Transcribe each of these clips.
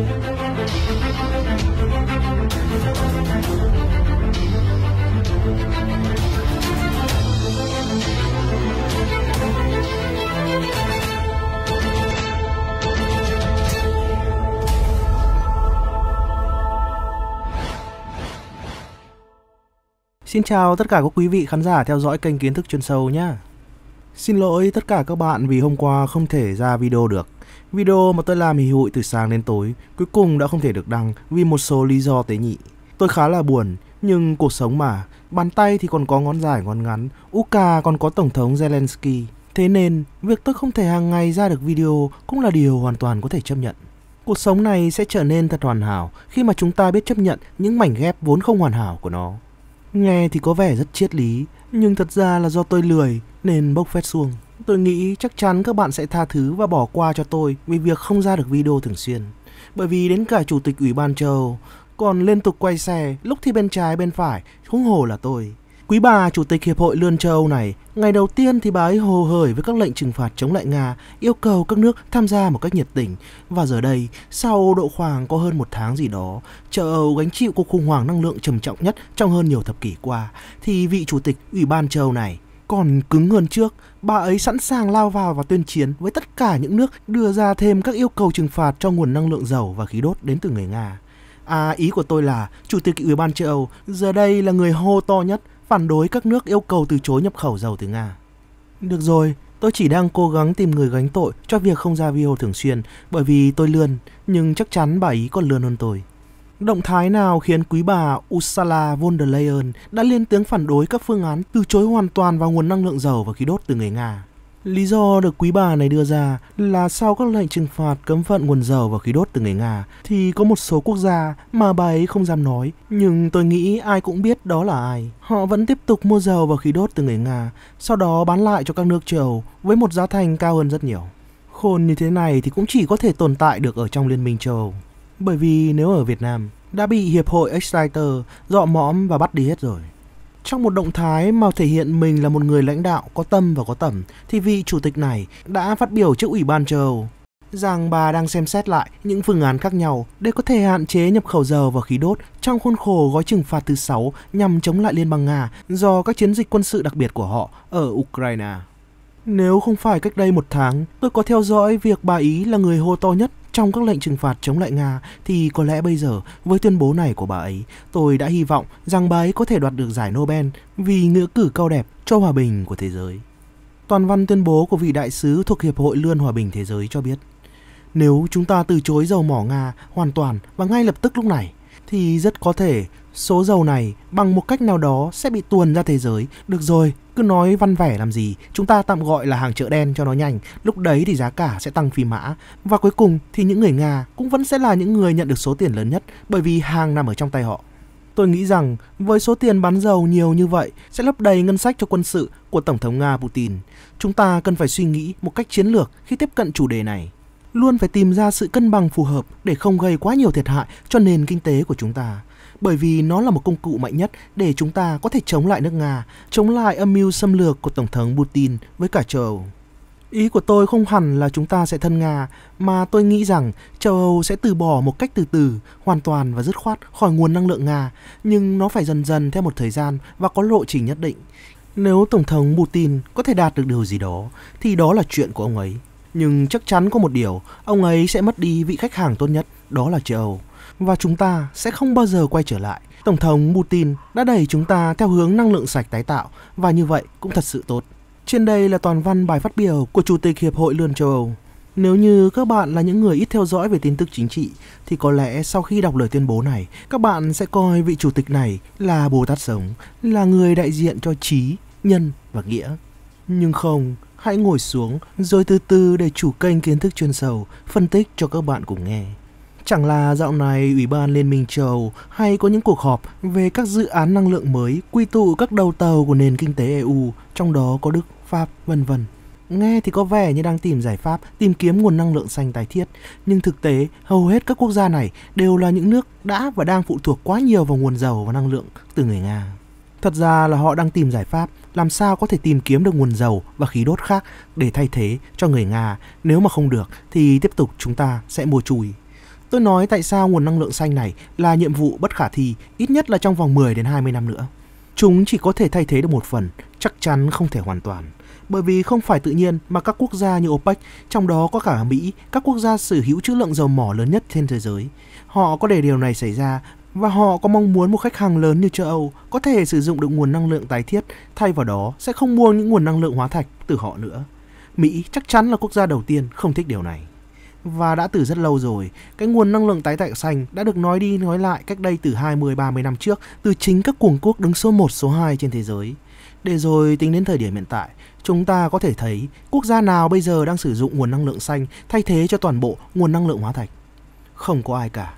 Xin chào tất cả các quý vị khán giả theo dõi kênh Kiến thức chuyên sâu nhé. Xin lỗi tất cả các bạn vì hôm qua không thể ra video được. Video mà tôi làm hì hụi từ sáng đến tối cuối cùng đã không thể được đăng vì một số lý do tế nhị. Tôi khá là buồn, nhưng cuộc sống mà, bàn tay thì còn có ngón dài ngón ngắn, Uka còn có Tổng thống Zelensky. Thế nên, việc tôi không thể hàng ngày ra được video cũng là điều hoàn toàn có thể chấp nhận. Cuộc sống này sẽ trở nên thật hoàn hảo khi mà chúng ta biết chấp nhận những mảnh ghép vốn không hoàn hảo của nó. Nghe thì có vẻ rất triết lý, nhưng thật ra là do tôi lười nên bốc phét xuông. Tôi nghĩ chắc chắn các bạn sẽ tha thứ và bỏ qua cho tôi vì việc không ra được video thường xuyên. Bởi vì đến cả chủ tịch ủy ban châu còn liên tục quay xe, lúc thì bên trái bên phải, huống hồ là tôi. Quý bà chủ tịch hiệp hội lươn châu này, ngày đầu tiên thì bà ấy hồ hởi với các lệnh trừng phạt chống lại Nga, yêu cầu các nước tham gia một cách nhiệt tình. Và giờ đây, sau độ khoảng có hơn một tháng gì đó, châu Âu gánh chịu cuộc khủng hoảng năng lượng trầm trọng nhất trong hơn nhiều thập kỷ qua, thì vị chủ tịch ủy ban châu này còn cứng hơn trước. Bà ấy sẵn sàng lao vào và tuyên chiến với tất cả những nước đưa ra thêm các yêu cầu trừng phạt cho nguồn năng lượng dầu và khí đốt đến từ người Nga. À, ý của tôi là Chủ tịch Ủy ban châu Âu giờ đây là người hô to nhất phản đối các nước yêu cầu từ chối nhập khẩu dầu từ Nga. Được rồi, tôi chỉ đang cố gắng tìm người gánh tội cho việc không ra video thường xuyên bởi vì tôi lươn, nhưng chắc chắn bà ý còn lươn hơn tôi. Động thái nào khiến quý bà Ursula von der Leyen đã lên tiếng phản đối các phương án từ chối hoàn toàn vào nguồn năng lượng dầu và khí đốt từ người Nga? Lý do được quý bà này đưa ra là sau các lệnh trừng phạt cấm vận nguồn dầu và khí đốt từ người Nga thì có một số quốc gia mà bà ấy không dám nói, nhưng tôi nghĩ ai cũng biết đó là ai. Họ vẫn tiếp tục mua dầu và khí đốt từ người Nga, sau đó bán lại cho các nước châu với một giá thành cao hơn rất nhiều. Khôn như thế này thì cũng chỉ có thể tồn tại được ở trong Liên minh châu Âu. Bởi vì nếu ở Việt Nam, đã bị Hiệp hội Exciter dọ mõm và bắt đi hết rồi. Trong một động thái mà thể hiện mình là một người lãnh đạo có tâm và có tầm, thì vị chủ tịch này đã phát biểu trước Ủy ban châu rằng bà đang xem xét lại những phương án khác nhau để có thể hạn chế nhập khẩu dầu và khí đốt trong khuôn khổ gói trừng phạt thứ 6 nhằm chống lại Liên bang Nga do các chiến dịch quân sự đặc biệt của họ ở Ukraine. Nếu không phải cách đây một tháng, tôi có theo dõi việc bà Ý là người hô to nhất trong các lệnh trừng phạt chống lại Nga thì có lẽ bây giờ với tuyên bố này của bà ấy, tôi đã hy vọng rằng bà ấy có thể đoạt được giải Nobel vì nghĩa cử cao đẹp cho hòa bình của thế giới. Toàn văn tuyên bố của vị đại sứ thuộc Hiệp hội Lươn Hòa bình Thế giới cho biết, nếu chúng ta từ chối dầu mỏ Nga hoàn toàn và ngay lập tức lúc này, thì rất có thể số dầu này bằng một cách nào đó sẽ bị tuồn ra thế giới. Được rồi, cứ nói văn vẻ làm gì, chúng ta tạm gọi là hàng chợ đen cho nó nhanh, lúc đấy thì giá cả sẽ tăng phi mã. Và cuối cùng thì những người Nga cũng vẫn sẽ là những người nhận được số tiền lớn nhất bởi vì hàng nằm ở trong tay họ. Tôi nghĩ rằng với số tiền bán dầu nhiều như vậy sẽ lấp đầy ngân sách cho quân sự của Tổng thống Nga Putin. Chúng ta cần phải suy nghĩ một cách chiến lược khi tiếp cận chủ đề này. Luôn phải tìm ra sự cân bằng phù hợp để không gây quá nhiều thiệt hại cho nền kinh tế của chúng ta bởi vì nó là một công cụ mạnh nhất để chúng ta có thể chống lại nước Nga, chống lại âm mưu xâm lược của Tổng thống Putin với cả châu Âu. Ý của tôi không hẳn là chúng ta sẽ thân Nga, mà tôi nghĩ rằng châu Âu sẽ từ bỏ một cách từ từ, hoàn toàn và dứt khoát khỏi nguồn năng lượng Nga, nhưng nó phải dần dần theo một thời gian và có lộ trình nhất định. Nếu Tổng thống Putin có thể đạt được điều gì đó, thì đó là chuyện của ông ấy. Nhưng chắc chắn có một điều, ông ấy sẽ mất đi vị khách hàng tốt nhất, đó là châu Âu và chúng ta sẽ không bao giờ quay trở lại. Tổng thống Putin đã đẩy chúng ta theo hướng năng lượng sạch tái tạo và như vậy cũng thật sự tốt. Trên đây là toàn văn bài phát biểu của Chủ tịch Hiệp hội Lươn châu Âu. Nếu như các bạn là những người ít theo dõi về tin tức chính trị thì có lẽ sau khi đọc lời tuyên bố này, các bạn sẽ coi vị chủ tịch này là Bồ Tát sống, là người đại diện cho trí, nhân và nghĩa. Nhưng không, hãy ngồi xuống rồi từ từ để chủ kênh kiến thức chuyên sâu phân tích cho các bạn cùng nghe. Chẳng là dạo này Ủy ban Liên minh châu hay có những cuộc họp về các dự án năng lượng mới quy tụ các đầu tàu của nền kinh tế EU, trong đó có Đức, Pháp, vân vân. Nghe thì có vẻ như đang tìm giải pháp, tìm kiếm nguồn năng lượng xanh tái thiết, nhưng thực tế hầu hết các quốc gia này đều là những nước đã và đang phụ thuộc quá nhiều vào nguồn dầu và năng lượng từ người Nga. Thật ra là họ đang tìm giải pháp làm sao có thể tìm kiếm được nguồn dầu và khí đốt khác để thay thế cho người Nga, nếu mà không được thì tiếp tục chúng ta sẽ mua chùi. Tôi nói tại sao nguồn năng lượng xanh này là nhiệm vụ bất khả thi ít nhất là trong vòng 10 đến 20 năm nữa. Chúng chỉ có thể thay thế được một phần, chắc chắn không thể hoàn toàn. Bởi vì không phải tự nhiên mà các quốc gia như OPEC, trong đó có cả Mỹ, các quốc gia sở hữu trữ lượng dầu mỏ lớn nhất trên thế giới. Họ có để điều này xảy ra và họ có mong muốn một khách hàng lớn như châu Âu có thể sử dụng được nguồn năng lượng tái thiết, thay vào đó sẽ không mua những nguồn năng lượng hóa thạch từ họ nữa. Mỹ chắc chắn là quốc gia đầu tiên không thích điều này và đã từ rất lâu rồi. Cái nguồn năng lượng tái tạo xanh đã được nói đi nói lại cách đây từ 20-30 năm trước từ chính các cường quốc đứng số 1 số 2 trên thế giới. Để rồi tính đến thời điểm hiện tại, chúng ta có thể thấy quốc gia nào bây giờ đang sử dụng nguồn năng lượng xanh thay thế cho toàn bộ nguồn năng lượng hóa thạch. Không có ai cả.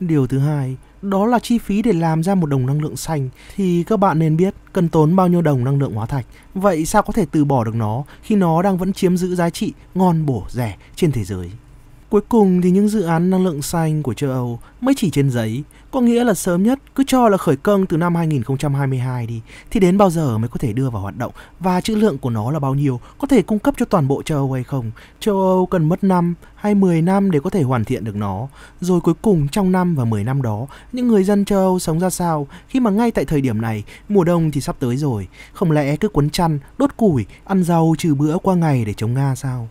Điều thứ hai, đó là chi phí để làm ra một đồng năng lượng xanh thì các bạn nên biết cần tốn bao nhiêu đồng năng lượng hóa thạch. Vậy sao có thể từ bỏ được nó khi nó đang vẫn chiếm giữ giá trị ngon bổ rẻ trên thế giới? Cuối cùng thì những dự án năng lượng xanh của châu Âu mới chỉ trên giấy, có nghĩa là sớm nhất cứ cho là khởi công từ năm 2022 đi, thì đến bao giờ mới có thể đưa vào hoạt động và trữ lượng của nó là bao nhiêu, có thể cung cấp cho toàn bộ châu Âu hay không. Châu Âu cần mất năm hay 10 năm để có thể hoàn thiện được nó, rồi cuối cùng trong năm và 10 năm đó, những người dân châu Âu sống ra sao khi mà ngay tại thời điểm này, mùa đông thì sắp tới rồi, không lẽ cứ quấn chăn, đốt củi, ăn rau trừ bữa qua ngày để chống Nga sao?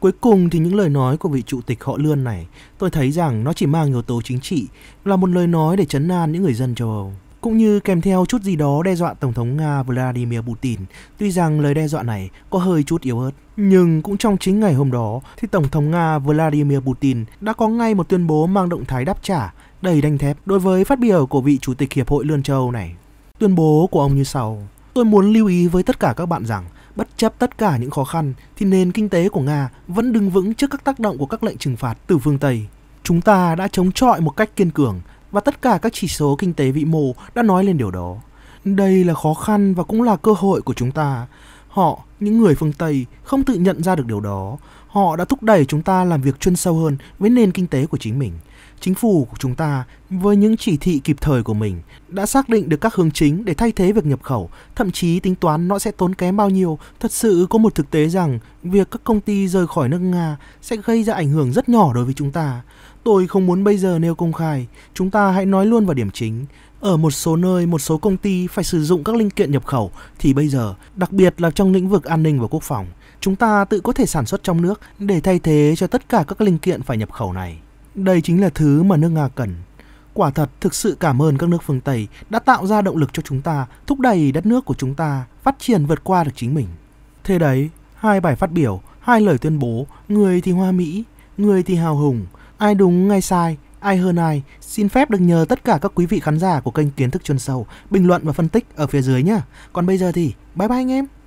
Cuối cùng thì những lời nói của vị chủ tịch họ Lươn này, tôi thấy rằng nó chỉ mang yếu tố chính trị, là một lời nói để chấn an những người dân châu Âu cũng như kèm theo chút gì đó đe dọa Tổng thống Nga Vladimir Putin. Tuy rằng lời đe dọa này có hơi chút yếu ớt, nhưng cũng trong chính ngày hôm đó thì Tổng thống Nga Vladimir Putin đã có ngay một tuyên bố mang động thái đáp trả đầy đanh thép đối với phát biểu của vị Chủ tịch Hiệp hội Lươn Châu này. Tuyên bố của ông như sau. Tôi muốn lưu ý với tất cả các bạn rằng Bất chấp tất cả những khó khăn thì nền kinh tế của Nga vẫn đứng vững trước các tác động của các lệnh trừng phạt từ phương Tây. Chúng ta đã chống chọi một cách kiên cường và tất cả các chỉ số kinh tế vĩ mô đã nói lên điều đó. Đây là khó khăn và cũng là cơ hội của chúng ta. Họ, những người phương Tây, không tự nhận ra được điều đó. Họ đã thúc đẩy chúng ta làm việc chuyên sâu hơn với nền kinh tế của chính mình chính phủ của chúng ta với những chỉ thị kịp thời của mình đã xác định được các hướng chính để thay thế việc nhập khẩu, thậm chí tính toán nó sẽ tốn kém bao nhiêu. Thật sự có một thực tế rằng việc các công ty rời khỏi nước Nga sẽ gây ra ảnh hưởng rất nhỏ đối với chúng ta. Tôi không muốn bây giờ nêu công khai, chúng ta hãy nói luôn vào điểm chính. Ở một số nơi, một số công ty phải sử dụng các linh kiện nhập khẩu thì bây giờ, đặc biệt là trong lĩnh vực an ninh và quốc phòng, chúng ta tự có thể sản xuất trong nước để thay thế cho tất cả các linh kiện phải nhập khẩu này. Đây chính là thứ mà nước Nga cần. Quả thật, thực sự cảm ơn các nước phương Tây đã tạo ra động lực cho chúng ta, thúc đẩy đất nước của chúng ta phát triển vượt qua được chính mình. Thế đấy, hai bài phát biểu, hai lời tuyên bố, người thì hoa mỹ, người thì hào hùng, ai đúng ngay sai, ai hơn ai, xin phép được nhờ tất cả các quý vị khán giả của kênh Kiến thức chuyên sâu bình luận và phân tích ở phía dưới nhé. Còn bây giờ thì bye bye anh em.